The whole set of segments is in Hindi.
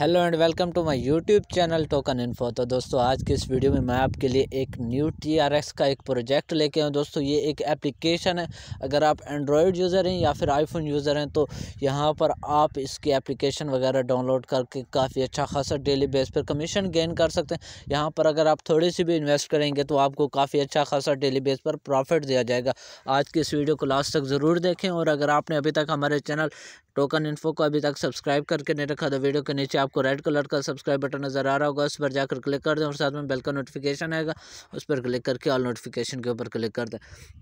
hello and welcome to my YouTube channel token info तो दोस्तों आज के इस वीडियो में मैं आपके लिए एक न्यू टीआरएक्स का एक प्रोजेक्ट लेके आऊँ दोस्तों ये एक एप्लीकेशन है अगर आप एंड्रॉयड यूज़र हैं या फिर आईफोन यूज़र हैं तो यहाँ पर आप इसकी एप्लीकेशन वगैरह डाउनलोड करके काफ़ी अच्छा खासा डेली बेस पर कमीशन गेन कर सकते हैं यहाँ पर अगर आप थोड़ी सी भी इन्वेस्ट करेंगे तो आपको काफ़ी अच्छा खासा डेली बेस पर प्रॉफिट दिया जाएगा आज की इस वीडियो को लास्ट तक ज़रूर देखें और अगर आपने अभी तक हमारे चैनल टोकन इन्फो को अभी तक सब्सक्राइब करके नहीं रखा तो वीडियो के नीचे आप आपको रेड कलर का सब्सक्राइब बटन नज़र आ रहा होगा उस पर जाकर क्लिक कर दें और साथ में बेल का नोटिफिकेशन आएगा उस पर क्लिक करके ऑल नोटिफिकेशन के ऊपर क्लिक कर दें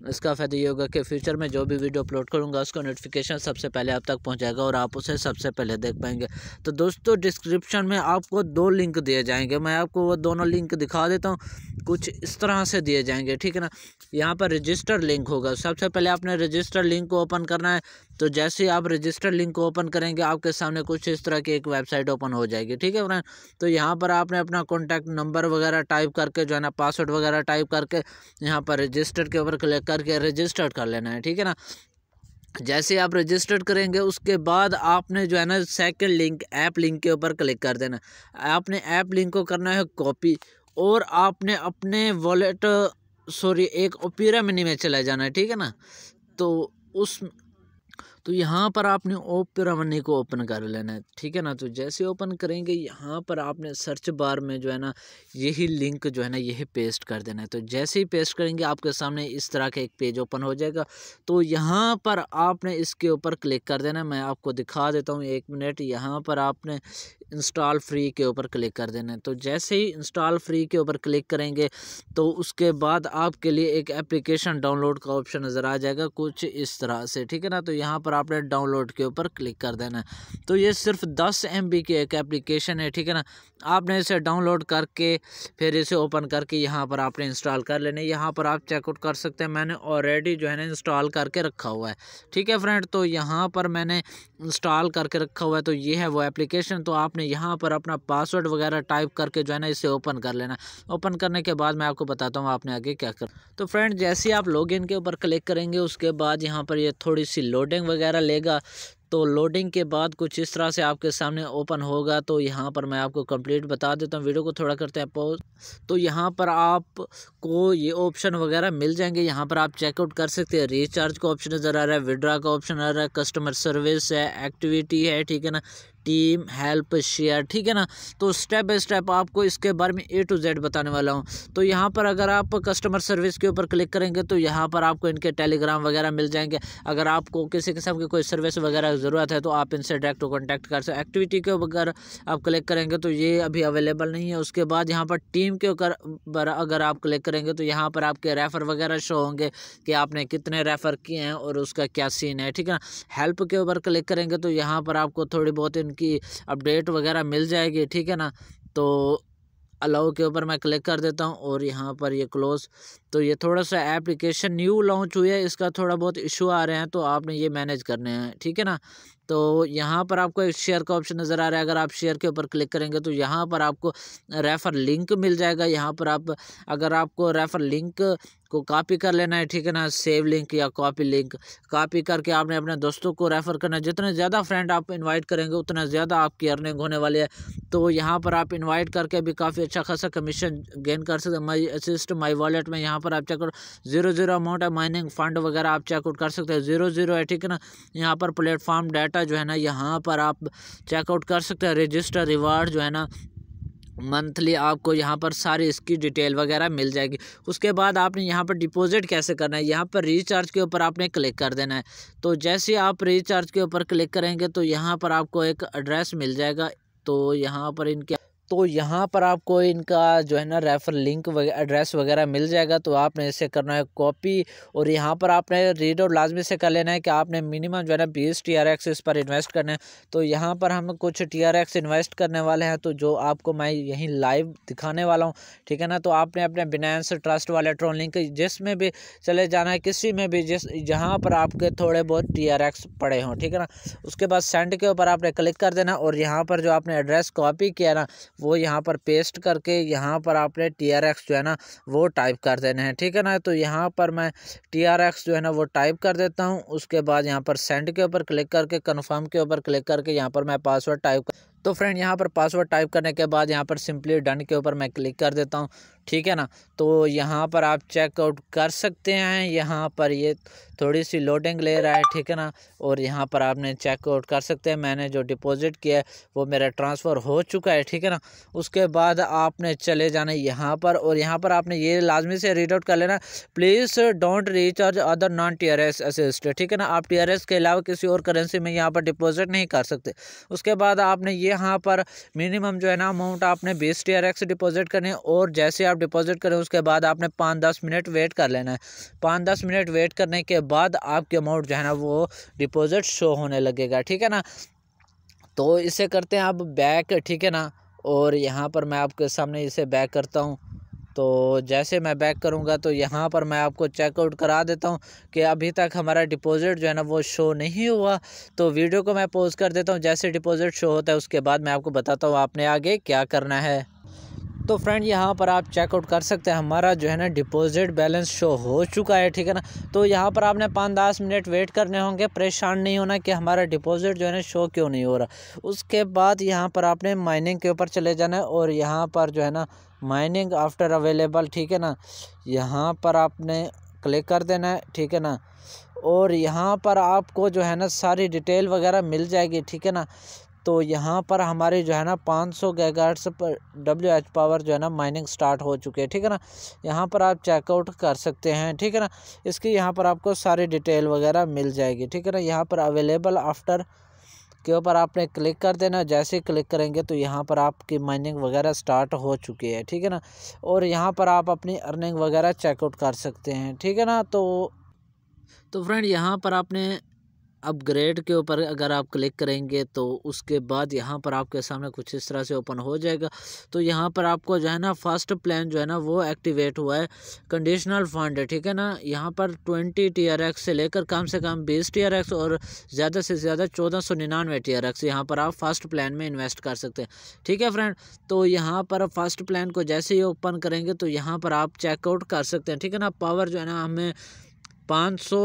इसका फ़ायदा ये होगा कि फ्यूचर में जो भी वीडियो अपलोड करूँगा उसका नोटिफिकेशन सबसे पहले आप तक पहुँचाएगा और आप उसे सबसे पहले देख पाएंगे तो दोस्तों डिस्क्रिप्शन में आपको दो लिंक दिए जाएंगे मैं आपको वो दोनों लिंक दिखा देता हूँ कुछ इस तरह से दिए जाएंगे ठीक है ना यहाँ पर रजिस्टर लिंक होगा सबसे पहले आपने रजिस्टर लिंक को ओपन करना है तो जैसे ही आप रजिस्टर लिंक को ओपन करेंगे आपके सामने कुछ इस तरह की एक वेबसाइट ओपन ओपन हो जाएगी ठीक है फ्रेंड तो यहाँ पर आपने अपना कॉन्टैक्ट नंबर वगैरह टाइप करके जो है ना पासवर्ड वगैरह टाइप करके यहाँ पर रजिस्टर्ड के ऊपर क्लिक करके रजिस्टर्ड कर लेना है ठीक है ना जैसे आप रजिस्टर्ड करेंगे उसके बाद आपने जो है ना सेकंड लिंक ऐप लिंक के ऊपर क्लिक कर देना आपने ऐप लिंक को करना है कॉपी और आपने अपने वॉलेट सॉरी एक ओपेरा मिनी में चला जाना है ठीक है ना तो उस तो यहाँ पर आपने ओपरावनी को ओपन कर लेना है ठीक है ना तो जैसे ओपन करेंगे यहाँ पर आपने सर्च बार में जो है ना यही लिंक जो है ना यही पेस्ट कर देना है तो जैसे ही पेस्ट करेंगे आपके सामने इस तरह का एक पेज ओपन हो जाएगा तो यहाँ पर आपने इसके ऊपर क्लिक कर देना मैं आपको दिखा देता हूँ एक मिनट यहाँ पर आपने इंस्टॉल फ्री के ऊपर क्लिक कर देना है तो जैसे ही इंस्टॉल फ्री के ऊपर क्लिक करेंगे तो उसके बाद आपके लिए एक एप्लीकेशन डाउनलोड का ऑप्शन नज़र आ जाएगा कुछ इस तरह से ठीक है ना तो यहाँ पर आपने डाउनलोड के ऊपर क्लिक कर देना है तो ये सिर्फ दस एम की एक एप्लीकेशन है ठीक है ना आपने इसे डाउनलोड करके फिर इसे ओपन करके यहाँ पर आपने इंस्टॉल कर लेने यहाँ पर आप चेकआउट कर सकते हैं मैंने ऑलरेडी जो है ना इंस्टॉल करके रखा हुआ है ठीक है फ्रेंड तो यहाँ पर मैंने इंस्टॉल करके रखा हुआ है तो ये है वो एप्लीकेशन तो आपने यहाँ पर अपना पासवर्ड वगैरह टाइप करके जो है ना इसे ओपन कर लेना ओपन करने के बाद मैं आपको बताता हूँ आपने आगे क्या कर तो फ्रेंड जैसे ही आप लॉगिन के ऊपर क्लिक करेंगे उसके बाद यहाँ पर ये थोड़ी सी लोडिंग वगैरह वगैरह लेगा तो लोडिंग के बाद कुछ इस तरह से आपके सामने ओपन होगा तो यहाँ पर मैं आपको कंप्लीट बता देता हूँ वीडियो को थोड़ा करते हैं पॉज तो यहाँ पर आपको ये ऑप्शन वगैरह मिल जाएंगे यहाँ पर आप चेकआउट कर सकते हैं रिचार्ज का ऑप्शन नज़र आ रहा है विड्रा का ऑप्शन आ रहा है कस्टमर सर्विस है एक्टिविटी है ठीक है ना टीम हेल्प शेयर ठीक है ना तो स्टेप बाई स्टेप आपको इसके बारे में ए टू जेड बताने वाला हूँ तो यहाँ पर अगर आप कस्टमर सर्विस के ऊपर क्लिक करेंगे तो यहाँ पर आपको इनके टेलीग्राम वगैरह मिल जाएंगे अगर आपको किसी किस्म की कोई सर्विस वगैरह ज़रूरत है तो आप इनसे डायरेक्ट कॉन्टैक्ट कर सकते एक्टिविटी के अगर आप क्लिक करेंगे तो ये अभी अवेलेबल नहीं है उसके बाद यहाँ पर टीम के ऊपर अगर आप क्लिक करेंगे तो यहाँ पर आपके रेफ़र वगैरह शो होंगे कि आपने कितने रेफ़र किए हैं और उसका क्या सीन है ठीक है ना हेल्प के ऊपर क्लिक करेंगे तो यहाँ पर आपको थोड़ी बहुत इनकी अपडेट वगैरह मिल जाएगी ठीक है ना तो अलाउ के ऊपर मैं क्लिक कर देता हूँ और यहाँ पर ये क्लोज तो ये थोड़ा सा एप्लीकेशन न्यू लॉन्च हुई है इसका थोड़ा बहुत इशू आ रहे हैं तो आपने ये मैनेज करने हैं ठीक है ना तो यहाँ पर आपको एक शेयर का ऑप्शन नज़र आ रहा है अगर आप शेयर के ऊपर क्लिक करेंगे तो यहाँ पर आपको रेफ़र लिंक मिल जाएगा यहाँ पर आप अगर आपको रेफ़र लिंक को कॉपी कर लेना है ठीक है ना सेव लिंक या कॉपी लिंक कॉपी करके आपने अपने दोस्तों को रेफ़र करना है जितने ज़्यादा फ्रेंड आप इनवाइट करेंगे उतना ज़्यादा आपकी अर्निंग होने वाली है तो यहाँ पर आप इनवाइट करके भी काफ़ी अच्छा खासा कमीशन गेन कर सकते माई असिस्ट माई वॉलेट में यहाँ यहाँ पर आप चेक करो जीरो जीरो अमाउंट है माइनिंग फंड वगैरह आप चेकआउट कर सकते हैं जीरो जीरो है ठीक है ना यहाँ पर प्लेटफॉर्म डाटा जो है ना यहाँ पर आप चेकआउट कर सकते हैं रजिस्टर रिवार्ड जो है ना मंथली आपको यहाँ पर सारी इसकी डिटेल वगैरह मिल जाएगी उसके बाद आपने यहाँ पर डिपॉजिट कैसे करना है यहाँ पर रिचार्ज के ऊपर आपने क्लिक कर देना है तो जैसे ही आप रिचार्ज के ऊपर क्लिक करेंगे तो यहाँ पर आपको एक एड्रेस मिल जाएगा तो यहाँ पर इनके तो यहाँ पर आपको इनका जो है ना रेफ़र लिंक एड्रेस वगैरह मिल जाएगा तो आपने इसे करना है कॉपी और यहाँ पर आपने रीड और लाजमी से कर लेना है कि आपने मिनिमम जो है ना बीस टी आर एक्स इस पर इन्वेस्ट करना है तो यहाँ पर हम कुछ टी आर एक्स इन्वेस्ट करने वाले हैं तो जो आपको मैं यहीं लाइव दिखाने वाला हूँ ठीक है ना तो आपने अपने बिनानस ट्रस्ट वाले ट्रोन लिंक जिसमें भी चले जाना है किसी में भी जिस जहाँ पर आपके थोड़े बहुत टी आर एक्स पड़े हों ठीक है ना उसके बाद सेंड के ऊपर आपने क्लिक कर देना और यहाँ पर जो आपने एड्रेस कॉपी किया ना वो यहाँ पर पेस्ट करके यहाँ पर आपने टी आर एक्स जो है ना वो टाइप कर देना है ठीक है ना तो यहाँ पर मैं टी आर एक्स जो है ना वो टाइप कर देता हूँ उसके बाद यहाँ पर सेंड के ऊपर क्लिक करके कन्फर्म के ऊपर क्लिक करके यहाँ पर मैं पासवर्ड टाइप कर तो फ्रेंड यहाँ पर पासवर्ड टाइप करने के बाद यहाँ पर सिंपली डन के ऊपर मैं क्लिक कर देता हूँ ठीक है ना तो यहाँ पर आप चेकआउट कर सकते हैं यहाँ पर ये थोड़ी सी लोडिंग ले रहा है ठीक है ना और यहाँ पर आपने चेकआउट कर सकते हैं मैंने जो डिपॉजिट किया है वो मेरा ट्रांसफ़र हो चुका है ठीक है ना उसके बाद आपने चले जाना यहाँ पर और यहाँ पर आपने ये लाजमी से रीड आउट कर लेना please don't recharge other non T R S ठीक है ना आप टी आर एस के अलावा किसी और करेंसी में यहाँ पर डिपॉजिट नहीं कर सकते उसके बाद आपने ये यहाँ पर मिनिमम जो है ना अमाउंट आपने बीस टी डिपॉजिट करनी है और जैसे आप डिपॉजिट करें उसके बाद आपने पाँच दस मिनट वेट कर लेना है पाँच दस मिनट वेट करने के बाद आपके अमाउंट जो है ना वो डिपॉजिट शो होने लगेगा ठीक है ना तो इसे करते हैं आप बैक ठीक है ना और यहाँ पर मैं आपके सामने इसे बैक करता हूँ तो जैसे मैं बैक करूँगा तो यहाँ पर मैं आपको चेकआउट करा देता हूँ कि अभी तक हमारा डिपॉज़िट जो है ना वो शो नहीं हुआ तो वीडियो को मैं पोज कर देता हूँ जैसे डिपॉज़िट शो होता है उसके बाद मैं आपको बताता हूँ आपने आगे क्या करना है तो फ्रेंड यहाँ पर आप चेकआउट कर सकते हैं हमारा जो है ना डिपॉजिट बैलेंस शो हो चुका है ठीक है ना तो यहाँ पर आपने पाँच दस मिनट वेट करने होंगे परेशान नहीं होना कि हमारा डिपॉजिट जो है ना शो क्यों नहीं हो रहा उसके बाद यहाँ पर आपने माइनिंग के ऊपर चले जाना है और यहाँ पर जो है ना माइनिंग आफ्टर अवेलेबल ठीक है ना यहाँ पर आपने क्लिक कर देना है ठीक है ना और यहाँ पर आपको जो है ना सारी डिटेल वगैरह मिल जाएगी ठीक है ना तो यहाँ पर हमारे जो है ना 500 सौ गैगाट्स पर डब्ल्यू एच पावर जो है ना माइनिंग स्टार्ट हो चुके हैं ठीक है ना यहाँ पर आप चेकआउट कर सकते हैं ठीक है ना इसकी यहाँ पर आपको सारी डिटेल वगैरह मिल जाएगी ठीक है ना यहाँ पर अवेलेबल आफ्टर के ऊपर आपने क्लिक कर देना जैसे ही क्लिक करेंगे तो यहाँ पर आपकी माइनिंग वगैरह स्टार्ट हो चुकी है ठीक है ना और यहाँ पर आप अपनी अर्निंग वगैरह चेकआउट कर सकते हैं ठीक है ना तो तो फ्रेंड यहाँ पर आपने अपग्रेड के ऊपर अगर आप क्लिक करेंगे तो उसके बाद यहाँ पर आपके सामने कुछ इस तरह से ओपन हो जाएगा तो यहाँ पर आपको जो है ना फर्स्ट प्लान जो है ना वो एक्टिवेट हुआ है कंडीशनल फंड ठीक है ना यहाँ पर ट्वेंटी टी आर एक्स से लेकर कम से कम बीस टी आर एक्स और ज़्यादा से ज़्यादा चौदह सौ निन्यानवे टी आर एक्स यहाँ पर आप फर्स्ट प्लान में इन्वेस्ट कर सकते हैं ठीक है फ्रेंड तो यहाँ पर फर्स्ट प्लान को जैसे ही ओपन करेंगे तो यहाँ पर आप चेकआउट कर सकते हैं ठीक है ना पावर जो है ना हमें पाँच सौ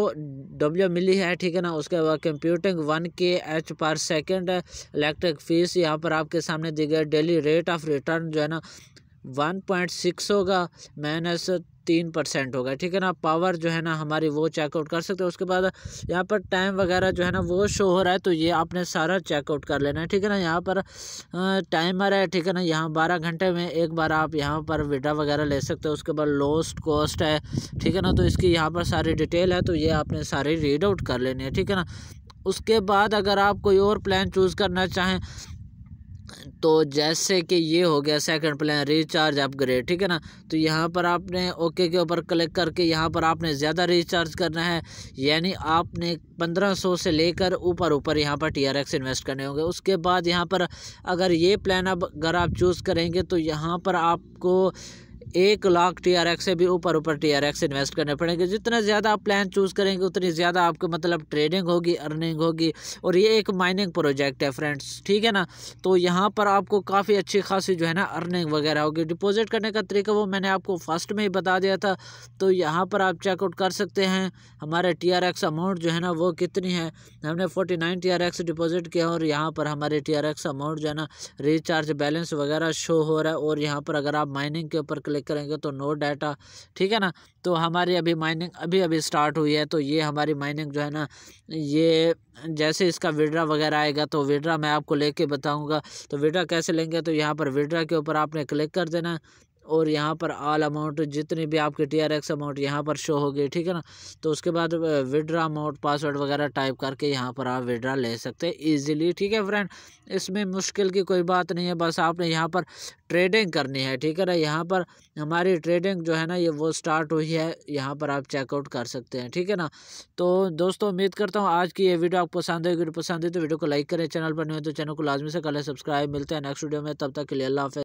डब्ल्यू मिली है ठीक है ना उसके बाद कंप्यूटिंग वन के एच पर सेकेंड इलेक्ट्रिक फीस यहाँ पर आपके सामने दी गई डेली रेट ऑफ रिटर्न जो है ना वन पॉइंट सिक्स होगा माइनस तीन परसेंट होगा ठीक है ना पावर जो है ना हमारी वो चेकआउट कर सकते हैं उसके बाद यहाँ पर टाइम वगैरह जो है ना वो शो हो रहा है तो ये आपने सारा चेकआउट कर लेना है ठीक है ना यहाँ पर टाइम आ रहा है ठीक है ना यहाँ बारह घंटे में एक बार आप यहाँ पर विड्रा वगैरह ले सकते हो उसके बाद लोस्ट कॉस्ट है ठीक है ना तो इसकी यहाँ पर सारी डिटेल है तो ये आपने सारी रीड आउट कर लेनी है ठीक है ना उसके बाद अगर आप कोई और प्लान चूज़ करना चाहें तो जैसे कि ये हो गया सेकंड प्लान रिचार्ज अपग्रेड ठीक है ना तो यहाँ पर आपने ओके के ऊपर क्लिक करके यहाँ पर आपने ज़्यादा रिचार्ज करना है यानी आपने पंद्रह सौ से लेकर ऊपर ऊपर यहाँ पर टी इन्वेस्ट करने होंगे उसके बाद यहाँ पर अगर ये प्लान अब अगर आप चूज़ करेंगे तो यहाँ पर आपको एक लाख टी आर एक्स से भी ऊपर ऊपर टी आर एक्स इन्वेस्ट करने पड़ेंगे जितना ज़्यादा आप प्लान चूज़ करेंगे उतनी ज़्यादा आपको मतलब ट्रेडिंग होगी अर्निंग होगी और ये एक माइनिंग प्रोजेक्ट है फ्रेंड्स ठीक है ना तो यहाँ पर आपको काफ़ी अच्छी खासी जो है ना अर्निंग वगैरह होगी डिपॉजिट करने का तरीका वो मैंने आपको फर्स्ट में ही बता दिया था तो यहाँ पर आप चेकआउट कर सकते हैं हमारे टी आर एक्स अमाउंट जो है ना वो कितनी है हमने forty nine T R X deposit किया और यहाँ पर हमारे टी आर एक्स अमाउंट जो है ना रिचार्ज बैलेंस वगैरह शो हो रहा है और यहाँ पर अगर आप माइनिंग के ऊपर क्लिक क्लिक करेंगे तो नो डाटा ठीक है ना तो हमारी अभी माइनिंग अभी अभी स्टार्ट हुई है तो ये हमारी माइनिंग जो है ना ये जैसे इसका विड्रा वगैरह आएगा तो विड्रा मैं आपको लेके बताऊंगा तो विड्रा कैसे लेंगे तो यहाँ पर विड्रा के ऊपर आपने क्लिक कर देना और यहाँ पर आल अमाउंट जितनी भी आपके टी आर एक्स अमाउंट यहाँ पर शो होगी ठीक है ना तो उसके बाद विड्रा अमाउंट पासवर्ड वगैरह टाइप करके यहाँ पर आप विड्रा ले सकते हैं ईजिली ठीक है फ्रेंड इसमें मुश्किल की कोई बात नहीं है बस आपने यहाँ पर ट्रेडिंग करनी है ठीक है ना यहाँ पर हमारी ट्रेडिंग जो है ना ये वो स्टार्ट हुई है यहाँ पर आप चेकआउट कर सकते हैं ठीक है ना तो दोस्तों उम्मीद करता हूँ आज की ये वीडियो आपको पसंद है वीडियो पसंद है तो वीडियो को लाइक करें चैनल पर नहीं हो तो चैनल को लाजमी से कल सब्सक्राइब मिलते हैं नेक्स्ट वीडियो में तब तक के लिए अल्लाह